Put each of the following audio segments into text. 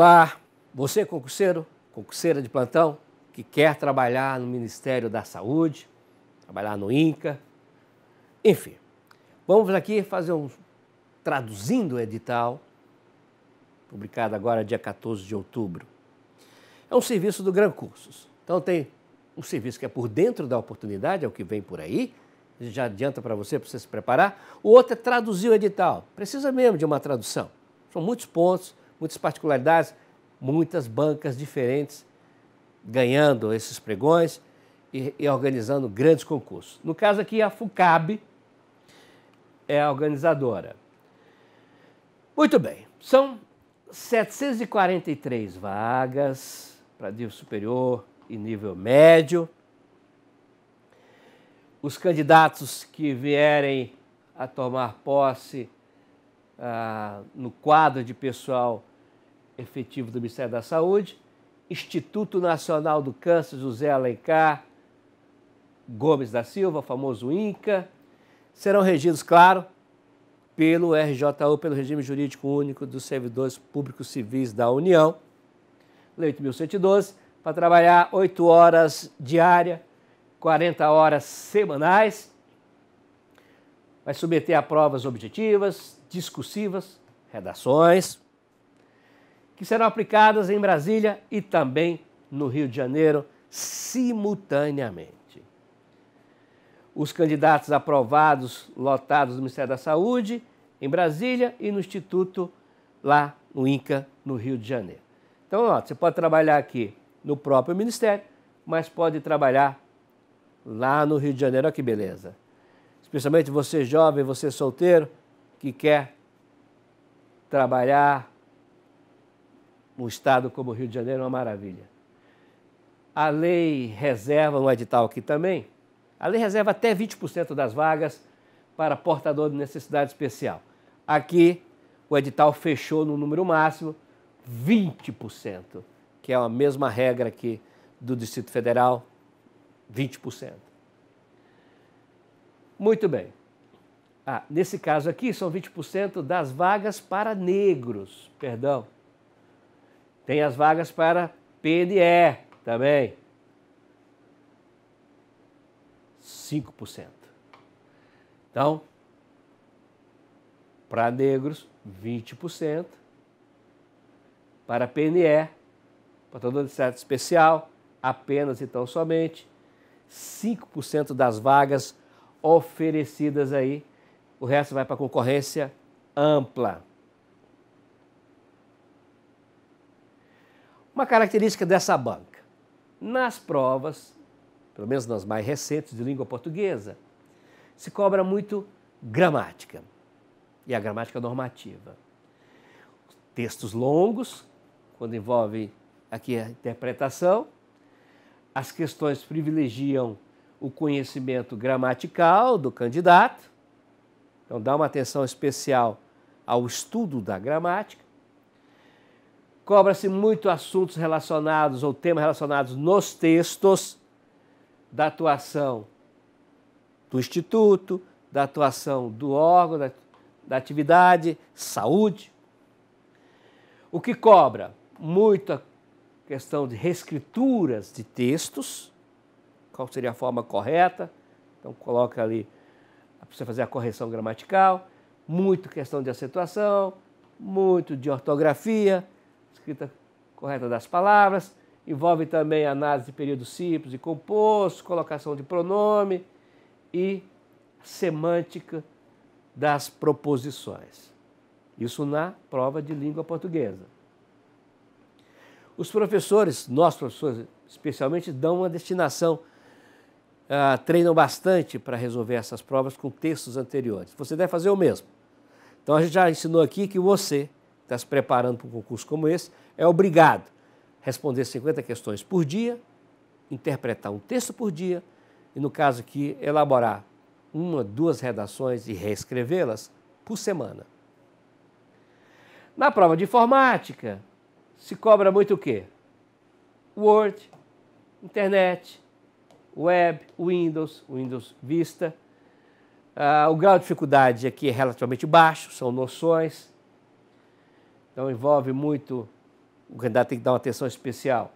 Olá, você concurseiro, concurseira de plantão, que quer trabalhar no Ministério da Saúde, trabalhar no INCA, enfim. Vamos aqui fazer um traduzindo o edital, publicado agora dia 14 de outubro. É um serviço do Gran Cursos. Então tem um serviço que é por dentro da oportunidade, é o que vem por aí, já adianta para você, para você se preparar. O outro é traduzir o edital. Precisa mesmo de uma tradução. São muitos pontos, muitas particularidades, muitas bancas diferentes ganhando esses pregões e, e organizando grandes concursos. No caso aqui, a FUCAB é a organizadora. Muito bem, são 743 vagas para nível superior e nível médio. Os candidatos que vierem a tomar posse ah, no quadro de pessoal efetivo do Ministério da Saúde, Instituto Nacional do Câncer José Alencar Gomes da Silva, famoso INCA, serão regidos, claro, pelo RJU, pelo Regime Jurídico Único dos Servidores Públicos Civis da União, Lei 8.112, para trabalhar 8 horas diárias, 40 horas semanais, vai submeter a provas objetivas, discursivas, redações, que serão aplicadas em Brasília e também no Rio de Janeiro simultaneamente. Os candidatos aprovados, lotados no Ministério da Saúde, em Brasília e no Instituto lá no INCA, no Rio de Janeiro. Então, ó, você pode trabalhar aqui no próprio Ministério, mas pode trabalhar lá no Rio de Janeiro. Olha que beleza especialmente você jovem, você solteiro, que quer trabalhar num estado como o Rio de Janeiro, é uma maravilha. A lei reserva um edital aqui também. A lei reserva até 20% das vagas para portador de necessidade especial. Aqui, o edital fechou no número máximo 20%, que é a mesma regra aqui do Distrito Federal, 20%. Muito bem. Ah, nesse caso aqui, são 20% das vagas para negros, perdão. Tem as vagas para PNE também. 5%. Então, para negros, 20%. Para PNE, portador de status especial, apenas e tão somente 5% das vagas oferecidas aí. O resto vai para concorrência ampla. Uma característica dessa banca. Nas provas, pelo menos nas mais recentes de língua portuguesa, se cobra muito gramática e a gramática normativa. Textos longos, quando envolve aqui a interpretação, as questões privilegiam o conhecimento gramatical do candidato, então dá uma atenção especial ao estudo da gramática. Cobra-se muito assuntos relacionados ou temas relacionados nos textos da atuação do instituto, da atuação do órgão, da, da atividade, saúde. O que cobra? Muita questão de reescrituras de textos qual seria a forma correta. Então coloca ali, precisa fazer a correção gramatical, muito questão de acentuação, muito de ortografia, escrita correta das palavras, envolve também análise de períodos simples e compostos, colocação de pronome e semântica das proposições. Isso na prova de língua portuguesa. Os professores, nós professores especialmente, dão uma destinação ah, treinam bastante para resolver essas provas com textos anteriores. Você deve fazer o mesmo. Então a gente já ensinou aqui que você que está se preparando para um concurso como esse é obrigado a responder 50 questões por dia, interpretar um texto por dia e, no caso aqui, elaborar uma, duas redações e reescrevê-las por semana. Na prova de informática, se cobra muito o quê? Word, internet, Web, Windows, Windows Vista. Uh, o grau de dificuldade aqui é relativamente baixo, são noções. Então envolve muito, o candidato tem que dar uma atenção especial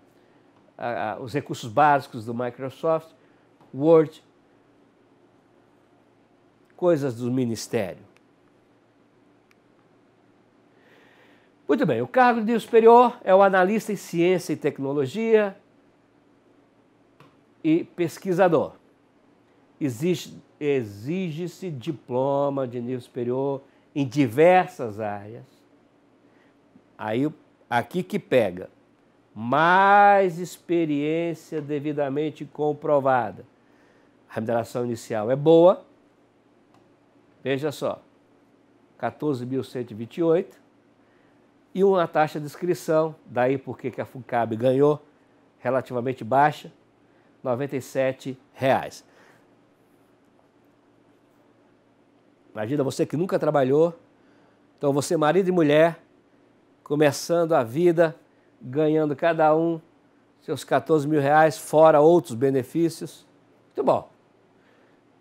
uh, os recursos básicos do Microsoft, Word, coisas do Ministério. Muito bem, o cargo de superior é o analista em ciência e tecnologia, e pesquisador. Exige-se diploma de nível superior em diversas áreas. Aí aqui que pega. Mais experiência devidamente comprovada. A remuneração inicial é boa. Veja só, 14.128 e uma taxa de inscrição, daí porque que a Fucab ganhou, relativamente baixa, reais. Imagina você que nunca trabalhou, então você marido e mulher, começando a vida, ganhando cada um seus 14 mil reais, fora outros benefícios. Muito bom.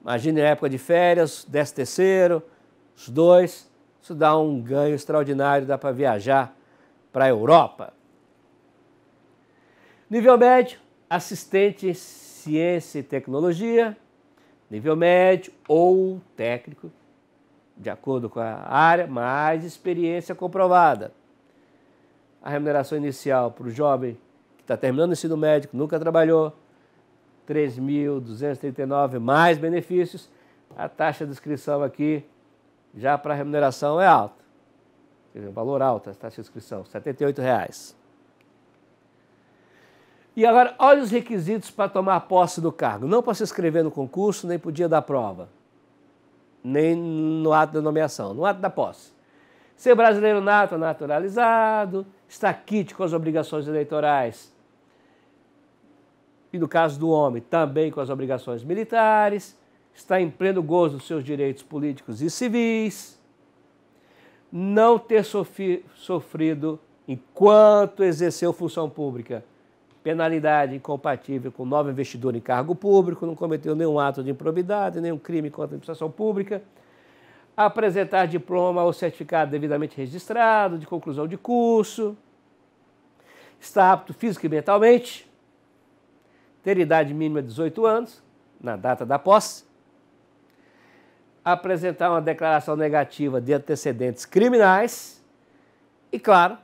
Imagine a época de férias, 10 terceiro, os dois, isso dá um ganho extraordinário, dá para viajar para a Europa. Nível médio, assistente ciência e tecnologia, nível médio ou técnico, de acordo com a área, mais experiência comprovada. A remuneração inicial para o jovem que está terminando o ensino médio, nunca trabalhou, 3.239 mais benefícios. A taxa de inscrição aqui, já para remuneração, é alta. Valor alto a taxa de inscrição, R$ 78,00. E agora, olha os requisitos para tomar posse do cargo. Não para se inscrever no concurso, nem podia dar prova, nem no ato da nomeação, no ato da posse. Ser brasileiro nato, naturalizado, estar quite com as obrigações eleitorais. E no caso do homem, também com as obrigações militares, estar em pleno gozo dos seus direitos políticos e civis, não ter sofrido, enquanto exerceu função pública, penalidade incompatível com novo investidor em cargo público, não cometeu nenhum ato de improbidade, nenhum crime contra a administração pública, apresentar diploma ou certificado devidamente registrado, de conclusão de curso, está apto física e mentalmente, ter idade mínima de 18 anos, na data da posse, apresentar uma declaração negativa de antecedentes criminais e, claro,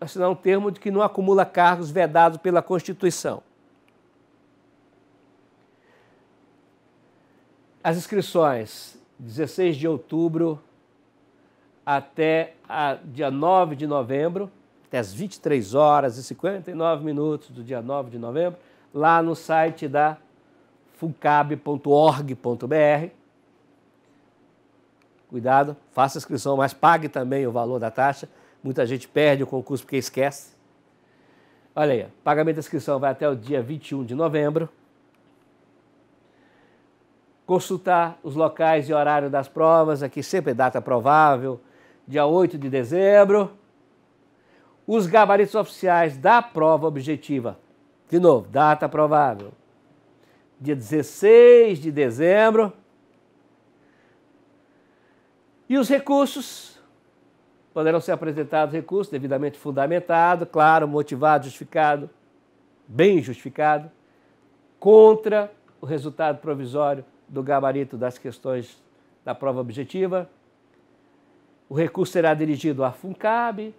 assinar um termo de que não acumula cargos vedados pela Constituição. As inscrições, 16 de outubro até dia 9 de novembro, até as 23 horas e 59 minutos do dia 9 de novembro, lá no site da funcab.org.br. Cuidado, faça a inscrição, mas pague também o valor da taxa. Muita gente perde o concurso porque esquece. Olha aí, pagamento da inscrição vai até o dia 21 de novembro. Consultar os locais e horário das provas, aqui sempre é data provável, dia 8 de dezembro. Os gabaritos oficiais da prova objetiva, de novo, data provável, dia 16 de dezembro. E os recursos poderão ser apresentados recursos devidamente fundamentado, claro, motivado, justificado, bem justificado, contra o resultado provisório do gabarito das questões da prova objetiva. O recurso será dirigido à FUNCAB,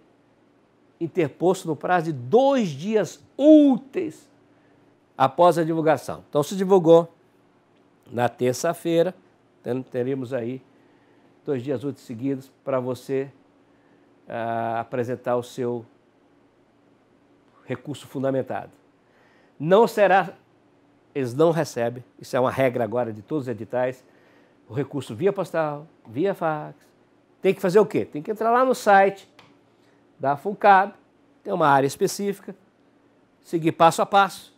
interposto no prazo de dois dias úteis após a divulgação. Então, se divulgou na terça-feira, teremos aí dois dias úteis seguidos para você apresentar o seu recurso fundamentado. Não será, eles não recebem, isso é uma regra agora de todos os editais, o recurso via postal, via fax. Tem que fazer o quê? Tem que entrar lá no site da FUNCAB, tem uma área específica, seguir passo a passo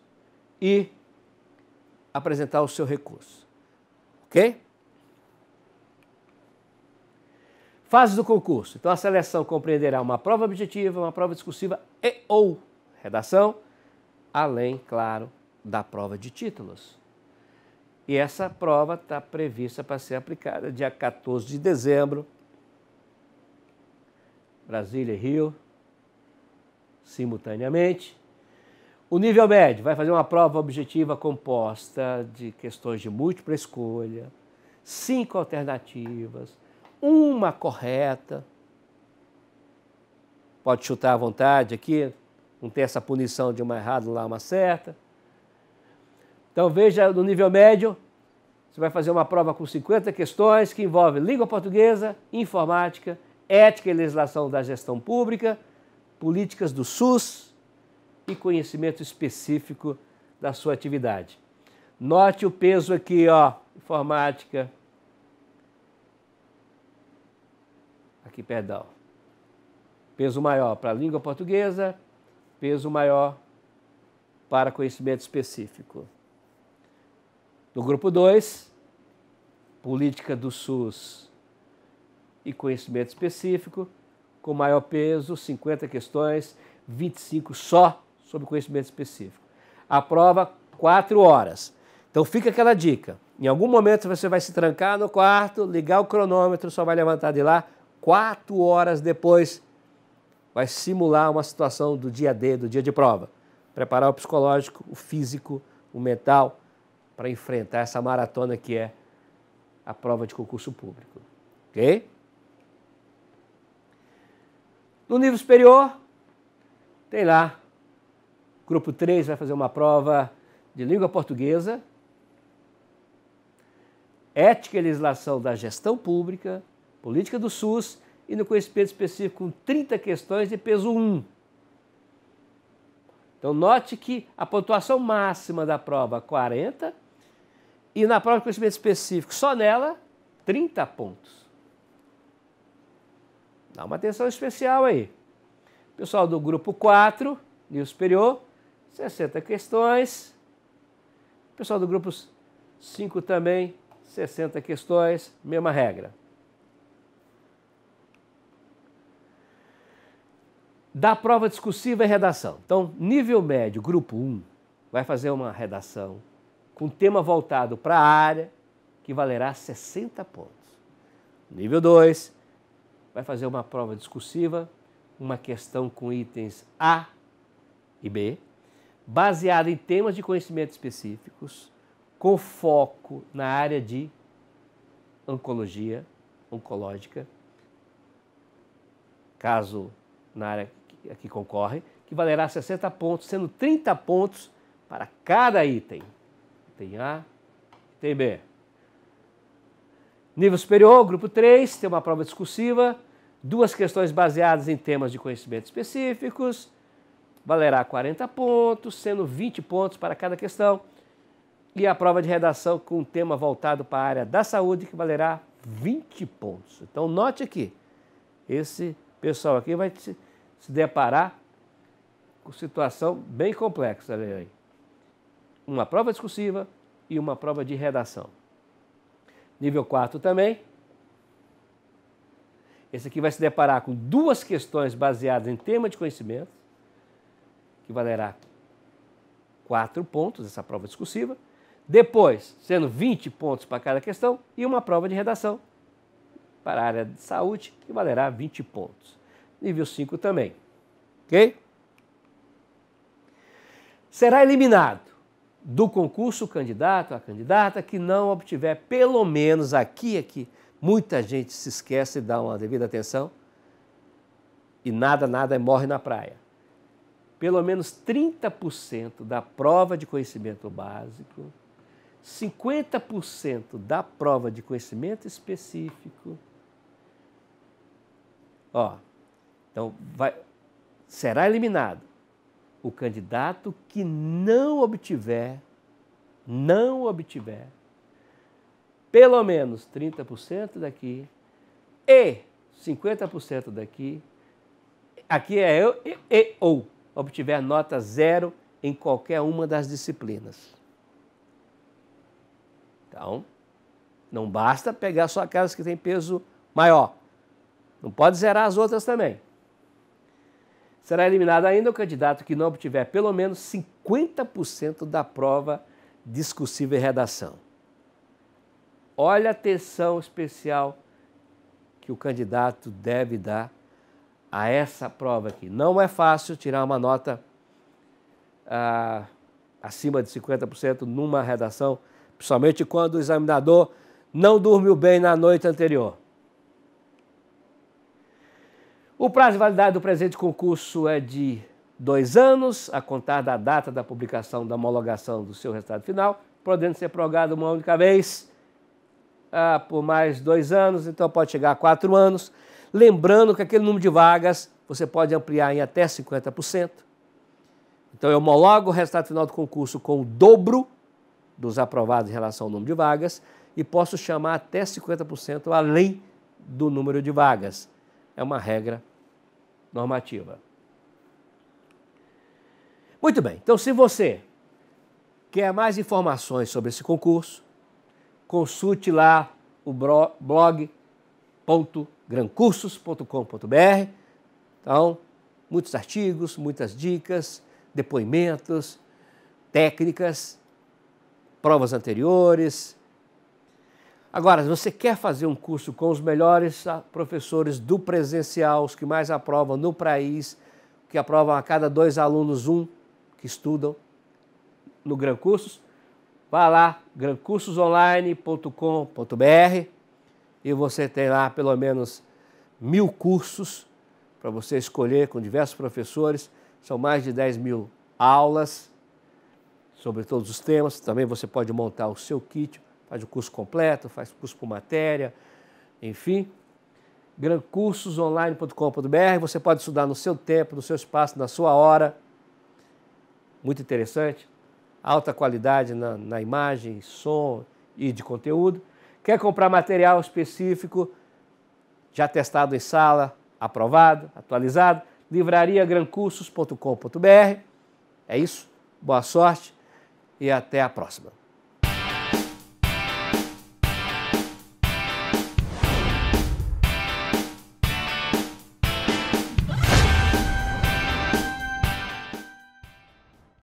e apresentar o seu recurso. Ok? Fases do concurso. Então a seleção compreenderá uma prova objetiva, uma prova discursiva e ou redação, além, claro, da prova de títulos. E essa prova está prevista para ser aplicada dia 14 de dezembro, Brasília e Rio, simultaneamente. O nível médio vai fazer uma prova objetiva composta de questões de múltipla escolha, cinco alternativas, uma correta. Pode chutar à vontade aqui, não tem essa punição de uma errada lá, uma certa. Então veja, no nível médio, você vai fazer uma prova com 50 questões que envolvem língua portuguesa, informática, ética e legislação da gestão pública, políticas do SUS e conhecimento específico da sua atividade. Note o peso aqui, ó, informática, aqui, perdão. Peso maior para a língua portuguesa, peso maior para conhecimento específico. No grupo 2, política do SUS e conhecimento específico, com maior peso, 50 questões, 25 só sobre conhecimento específico. A prova, 4 horas. Então fica aquela dica. Em algum momento você vai se trancar no quarto, ligar o cronômetro, só vai levantar de lá quatro horas depois, vai simular uma situação do dia D, do dia de prova. Preparar o psicológico, o físico, o mental, para enfrentar essa maratona que é a prova de concurso público. Ok? No nível superior, tem lá, grupo 3 vai fazer uma prova de língua portuguesa, ética e legislação da gestão pública, política do SUS e no conhecimento específico com 30 questões de peso 1. Então note que a pontuação máxima da prova é 40 e na prova de conhecimento específico, só nela, 30 pontos. Dá uma atenção especial aí. Pessoal do grupo 4, nível superior, 60 questões. Pessoal do grupo 5 também, 60 questões, mesma regra. da prova discursiva e redação. Então, nível médio, grupo 1, vai fazer uma redação com tema voltado para a área, que valerá 60 pontos. Nível 2, vai fazer uma prova discursiva, uma questão com itens A e B, baseada em temas de conhecimento específicos, com foco na área de oncologia, oncológica, caso na área aqui concorre que valerá 60 pontos, sendo 30 pontos para cada item. Item A, item B. Nível superior, grupo 3, tem uma prova discursiva, duas questões baseadas em temas de conhecimento específicos, valerá 40 pontos, sendo 20 pontos para cada questão. E a prova de redação com um tema voltado para a área da saúde, que valerá 20 pontos. Então, note aqui, esse pessoal aqui vai se deparar com situação bem complexa, né, aí. Uma prova discursiva e uma prova de redação. Nível 4 também. Esse aqui vai se deparar com duas questões baseadas em tema de conhecimento, que valerá 4 pontos essa prova discursiva. Depois, sendo 20 pontos para cada questão e uma prova de redação para a área de saúde, que valerá 20 pontos nível 5 também. Ok? Será eliminado do concurso o candidato, a candidata que não obtiver pelo menos aqui, aqui, muita gente se esquece de dar uma devida atenção e nada, nada morre na praia. Pelo menos 30% da prova de conhecimento básico, 50% da prova de conhecimento específico. Ó, então, vai, será eliminado o candidato que não obtiver, não obtiver, pelo menos 30% daqui e 50% daqui, aqui é eu e, e ou, obtiver nota zero em qualquer uma das disciplinas. Então, não basta pegar só aquelas que têm peso maior. Não pode zerar as outras também. Será eliminado ainda o candidato que não obtiver pelo menos 50% da prova discursiva e redação. Olha a atenção especial que o candidato deve dar a essa prova aqui. Não é fácil tirar uma nota ah, acima de 50% numa redação, principalmente quando o examinador não dormiu bem na noite anterior. O prazo de validade do presente concurso é de dois anos, a contar da data da publicação da homologação do seu resultado final, podendo ser prorrogado uma única vez ah, por mais dois anos, então pode chegar a quatro anos. Lembrando que aquele número de vagas você pode ampliar em até 50%. Então eu homologo o resultado final do concurso com o dobro dos aprovados em relação ao número de vagas e posso chamar até 50% além do número de vagas. É uma regra normativa. Muito bem, então se você quer mais informações sobre esse concurso, consulte lá o blog.grancursos.com.br. Então, muitos artigos, muitas dicas, depoimentos, técnicas, provas anteriores, Agora, se você quer fazer um curso com os melhores ah, professores do presencial, os que mais aprovam no país, que aprovam a cada dois alunos um que estudam no Gran Cursos, vá lá, grancursosonline.com.br e você tem lá pelo menos mil cursos para você escolher com diversos professores. São mais de 10 mil aulas sobre todos os temas. Também você pode montar o seu kit faz o curso completo, faz o curso por matéria, enfim. Grandcursosonline.com.br, você pode estudar no seu tempo, no seu espaço, na sua hora. Muito interessante. Alta qualidade na, na imagem, som e de conteúdo. Quer comprar material específico, já testado em sala, aprovado, atualizado? livrariagrancursoscombr É isso. Boa sorte e até a próxima.